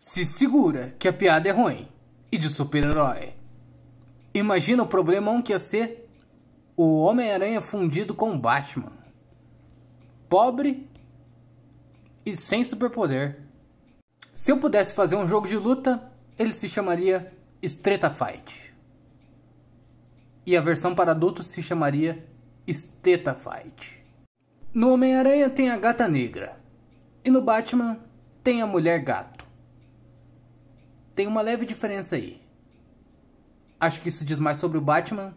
Se segura que a piada é ruim e de super-herói. Imagina o problemão que ia ser o Homem-Aranha fundido com o Batman. Pobre e sem superpoder. Se eu pudesse fazer um jogo de luta, ele se chamaria Streta Fight. E a versão para adultos se chamaria Steta Fight. No Homem-Aranha tem a Gata Negra. E no Batman tem a Mulher Gato. Tem uma leve diferença aí. Acho que isso diz mais sobre o Batman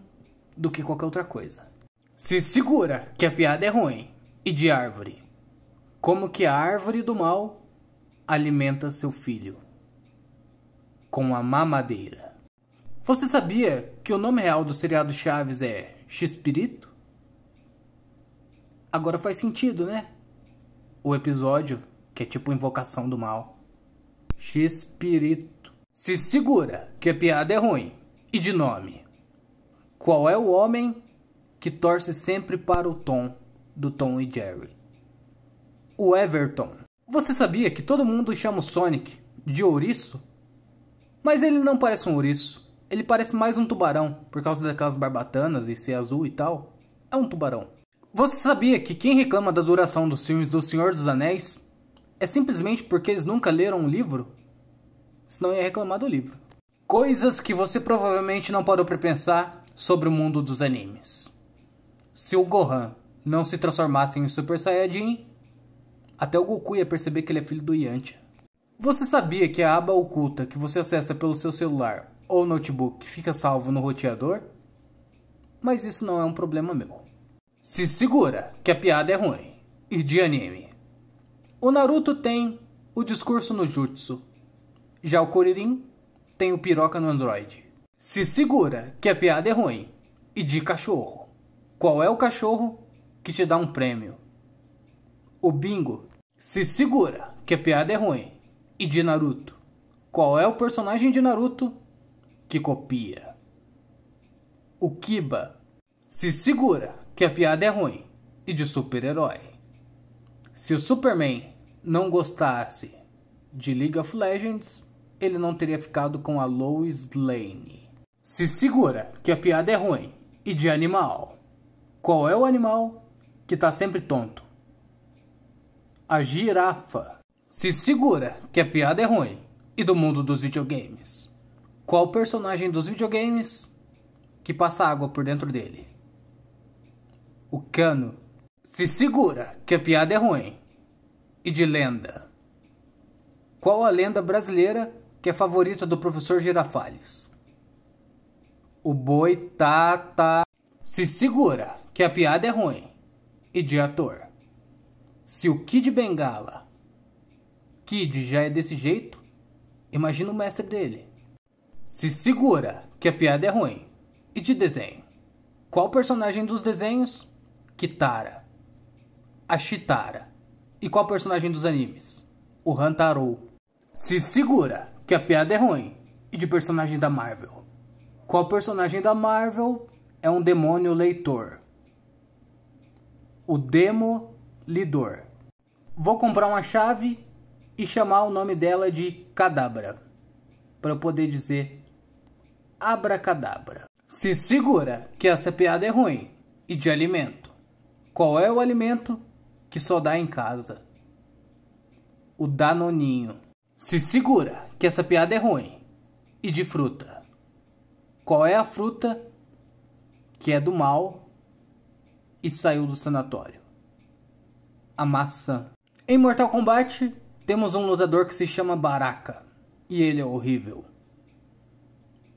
do que qualquer outra coisa. Se segura que a piada é ruim e de árvore. Como que a árvore do mal alimenta seu filho? Com a mamadeira. Você sabia que o nome real do seriado Chaves é X-Pirito? Agora faz sentido, né? O episódio que é tipo invocação do mal. X-Pirito. Se segura, que a piada é ruim. E de nome. Qual é o homem que torce sempre para o Tom do Tom e Jerry? O Everton. Você sabia que todo mundo chama o Sonic de ouriço? Mas ele não parece um ouriço. Ele parece mais um tubarão, por causa daquelas barbatanas e ser azul e tal. É um tubarão. Você sabia que quem reclama da duração dos filmes do Senhor dos Anéis é simplesmente porque eles nunca leram um livro senão ia reclamar do livro. Coisas que você provavelmente não parou para pensar sobre o mundo dos animes. Se o Gohan não se transformasse em Super Saiyajin, até o Goku ia perceber que ele é filho do Yantia. Você sabia que a aba oculta que você acessa pelo seu celular ou notebook fica salvo no roteador? Mas isso não é um problema meu. Se segura, que a piada é ruim. E de anime. O Naruto tem o discurso no jutsu já o Curirim tem o piroca no Android. Se segura, que a piada é ruim. E de cachorro. Qual é o cachorro que te dá um prêmio? O Bingo. Se segura, que a piada é ruim. E de Naruto. Qual é o personagem de Naruto que copia? O Kiba. Se segura, que a piada é ruim. E de super-herói. Se o Superman não gostasse de League of Legends, ele não teria ficado com a Lois Lane. Se segura, que a piada é ruim. E de animal. Qual é o animal que tá sempre tonto? A girafa. Se segura, que a piada é ruim. E do mundo dos videogames. Qual personagem dos videogames que passa água por dentro dele? O cano. Se segura, que a piada é ruim. E de lenda. Qual a lenda brasileira que é favorita do professor Girafales. O boi tá tá. Se segura, que a piada é ruim. E de ator. Se o Kid Bengala. Kid já é desse jeito, imagina o mestre dele. Se segura, que a piada é ruim. E de desenho. Qual personagem dos desenhos? Kitara. A Chitara. E qual personagem dos animes? O Hantarou. Se segura, que a piada é ruim e de personagem da Marvel. Qual personagem da Marvel é um demônio leitor? O Demo Lidor. Vou comprar uma chave e chamar o nome dela de Cadabra, para eu poder dizer Abracadabra. Se segura que essa piada é ruim e de alimento. Qual é o alimento que só dá em casa? O Danoninho. Se segura, que essa piada é ruim. E de fruta. Qual é a fruta que é do mal e saiu do sanatório? A maçã. Em Mortal Kombat, temos um lutador que se chama Baraka. E ele é horrível.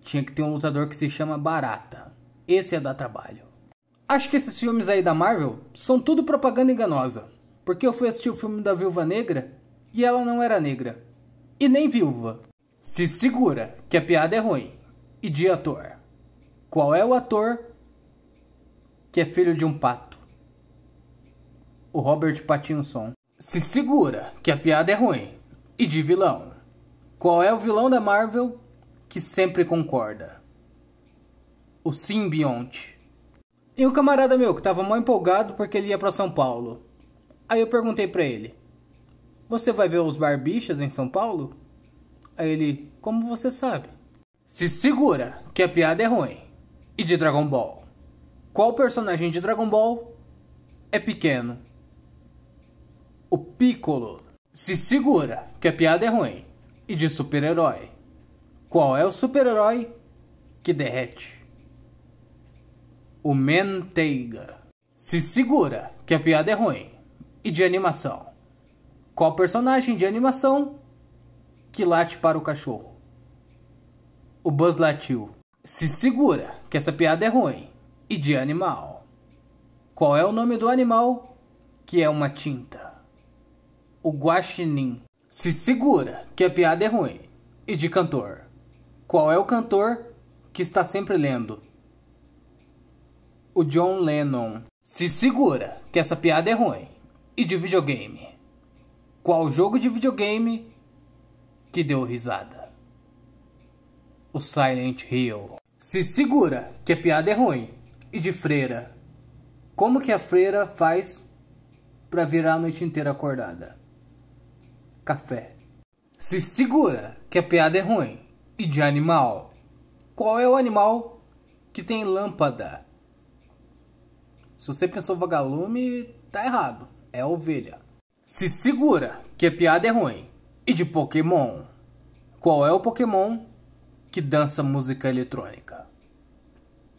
Tinha que ter um lutador que se chama Barata. Esse é dar trabalho. Acho que esses filmes aí da Marvel são tudo propaganda enganosa. Porque eu fui assistir o filme da Viúva Negra e ela não era negra e nem viúva. Se segura, que a piada é ruim. E de ator? Qual é o ator que é filho de um pato? O Robert Pattinson. Se segura, que a piada é ruim. E de vilão? Qual é o vilão da Marvel que sempre concorda? O simbionte. E o camarada meu que tava mal empolgado porque ele ia para São Paulo. Aí eu perguntei para ele: você vai ver os barbichas em São Paulo? Aí ele, como você sabe? Se segura, que a piada é ruim. E de Dragon Ball? Qual personagem de Dragon Ball é pequeno? O Piccolo. Se segura, que a piada é ruim. E de super-herói? Qual é o super-herói que derrete? O Menteiga. Se segura, que a piada é ruim. E de animação? Qual personagem de animação que late para o cachorro? O Buzz latiu. Se segura, que essa piada é ruim. E de animal. Qual é o nome do animal que é uma tinta? O guaxinim. Se segura, que a piada é ruim. E de cantor. Qual é o cantor que está sempre lendo? O John Lennon. Se segura, que essa piada é ruim. E de videogame. Qual jogo de videogame que deu risada? O Silent Hill. Se segura, que a piada é ruim. E de freira. Como que a freira faz pra virar a noite inteira acordada? Café. Se segura, que a piada é ruim. E de animal. Qual é o animal que tem lâmpada? Se você pensou vagalume, tá errado. É ovelha. Se segura, que a piada é ruim. E de Pokémon? Qual é o Pokémon que dança música eletrônica?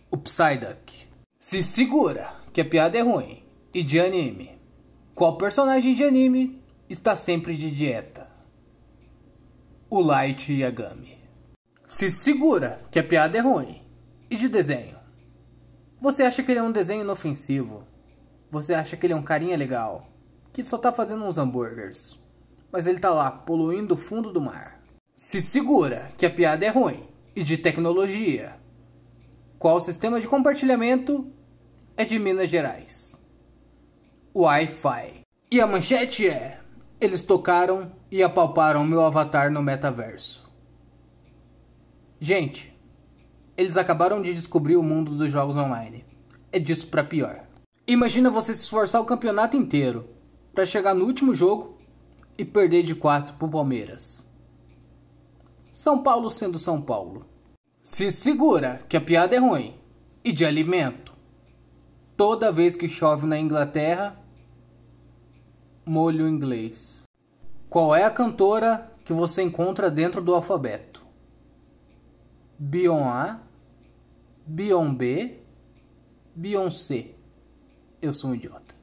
O Psyduck. Se segura, que a piada é ruim. E de anime? Qual personagem de anime está sempre de dieta? O Light Yagami. Se segura, que a piada é ruim. E de desenho? Você acha que ele é um desenho inofensivo? Você acha que ele é um carinha legal? que só tá fazendo uns hambúrgueres. Mas ele tá lá, poluindo o fundo do mar. Se segura, que a piada é ruim. E de tecnologia. Qual sistema de compartilhamento é de Minas Gerais? Wi-Fi. E a manchete é: Eles tocaram e apalparam meu avatar no metaverso. Gente, eles acabaram de descobrir o mundo dos jogos online. É disso pra pior. Imagina você se esforçar o campeonato inteiro para chegar no último jogo e perder de 4 para o Palmeiras. São Paulo sendo São Paulo. Se segura que a piada é ruim e de alimento. Toda vez que chove na Inglaterra, molho inglês. Qual é a cantora que você encontra dentro do alfabeto? Bion A, Bion B, C. Eu sou um idiota.